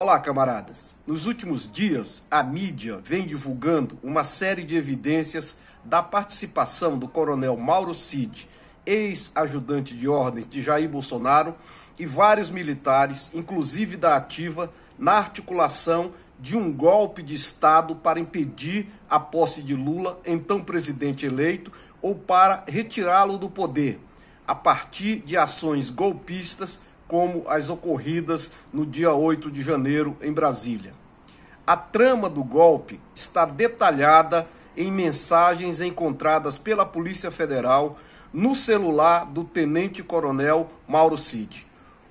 Olá, camaradas. Nos últimos dias, a mídia vem divulgando uma série de evidências da participação do coronel Mauro Cid, ex-ajudante de ordens de Jair Bolsonaro, e vários militares, inclusive da Ativa, na articulação de um golpe de Estado para impedir a posse de Lula, então presidente eleito, ou para retirá-lo do poder, a partir de ações golpistas como as ocorridas no dia 8 de janeiro em Brasília. A trama do golpe está detalhada em mensagens encontradas pela Polícia Federal no celular do tenente-coronel Mauro Cid.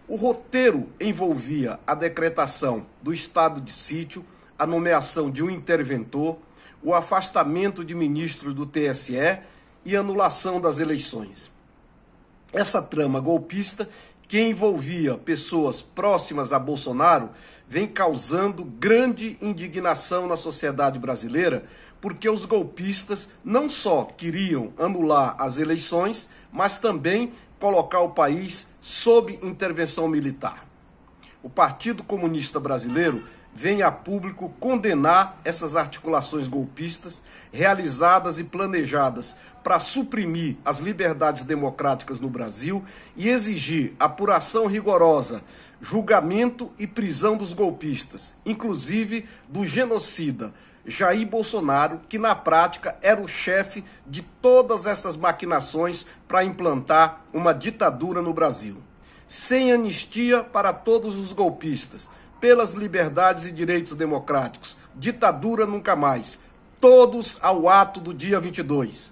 O roteiro envolvia a decretação do estado de sítio, a nomeação de um interventor, o afastamento de ministros do TSE e anulação das eleições. Essa trama golpista que envolvia pessoas próximas a Bolsonaro vem causando grande indignação na sociedade brasileira, porque os golpistas não só queriam anular as eleições, mas também colocar o país sob intervenção militar. O Partido Comunista Brasileiro vem a público condenar essas articulações golpistas realizadas e planejadas para suprimir as liberdades democráticas no Brasil e exigir apuração rigorosa, julgamento e prisão dos golpistas, inclusive do genocida Jair Bolsonaro, que na prática era o chefe de todas essas maquinações para implantar uma ditadura no Brasil. Sem anistia para todos os golpistas pelas liberdades e direitos democráticos. Ditadura nunca mais. Todos ao ato do dia 22.